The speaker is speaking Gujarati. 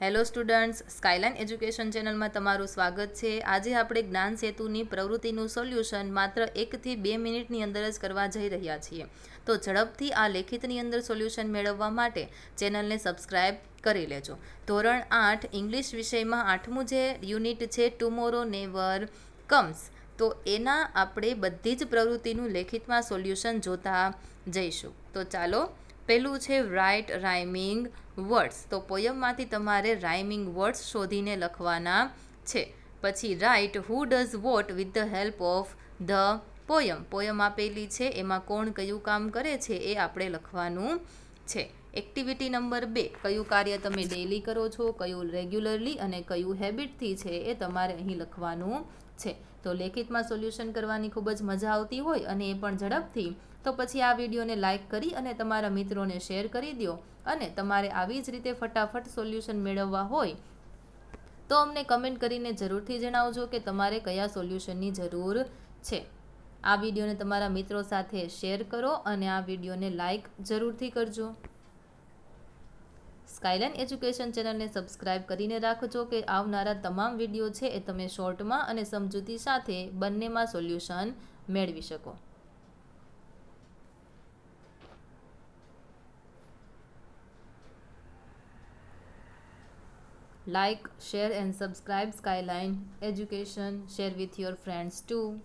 હેલો સ્ટુડન્ટ્સ સ્કાયલાઇન એજ્યુકેશન ચેનલમાં તમારું સ્વાગત છે આજે આપણે જ્ઞાન સેતુની પ્રવૃત્તિનું સોલ્યુશન માત્ર એકથી બે મિનિટની અંદર જ કરવા જઈ રહ્યા છીએ તો ઝડપથી આ લેખિતની અંદર સોલ્યુશન મેળવવા માટે ચેનલને સબસ્ક્રાઇબ કરી લેજો ધોરણ આઠ ઇંગ્લિશ વિષયમાં આઠમું જે યુનિટ છે ટુમોરો નેવર કમ્સ તો એના આપણે બધી જ પ્રવૃત્તિનું લેખિતમાં સોલ્યુશન જોતા જઈશું તો ચાલો પહેલું છે રાઇટ રાઇમિંગ વર્ડ્સ તો પોયમમાંથી તમારે રાઇમિંગ વર્ડ્સ શોધીને લખવાના છે પછી write who does what with the help of the poem poem આપેલી છે એમાં કોણ કયું કામ કરે છે એ આપણે લખવાનું છે એક્ટિવિટી નંબર બે કયું કાર્ય તમે ડેલી કરો છો કયું રેગ્યુલરલી અને કયું હેબિટથી છે એ તમારે અહીં લખવાનું છે તો લેખિતમાં સોલ્યુશન કરવાની ખૂબ જ મજા આવતી હોય અને એ પણ ઝડપથી તો પછી આ વિડીયોને લાઇક કરી અને તમારા મિત્રોને શેર કરી દો અને તમારે આવી જ રીતે ફટાફટ સોલ્યુશન મેળવવા હોય તો અમને કમેન્ટ કરીને જરૂરથી જણાવજો કે તમારે કયા સોલ્યુશનની જરૂર છે આ વિડીયોને તમારા મિત્રો સાથે શેર કરો અને આ વિડીયોને લાઇક જરૂરથી કરજો સ્કાયલાઇન એજ્યુકેશન ચેનલને સબસ્ક્રાઇબ કરીને રાખજો કે આવનારા તમામ વિડીયો છે એ તમે શોર્ટમાં અને સમજૂતી સાથે બંનેમાં સોલ્યુશન મેળવી શકો like share and subscribe skyline education share with your friends too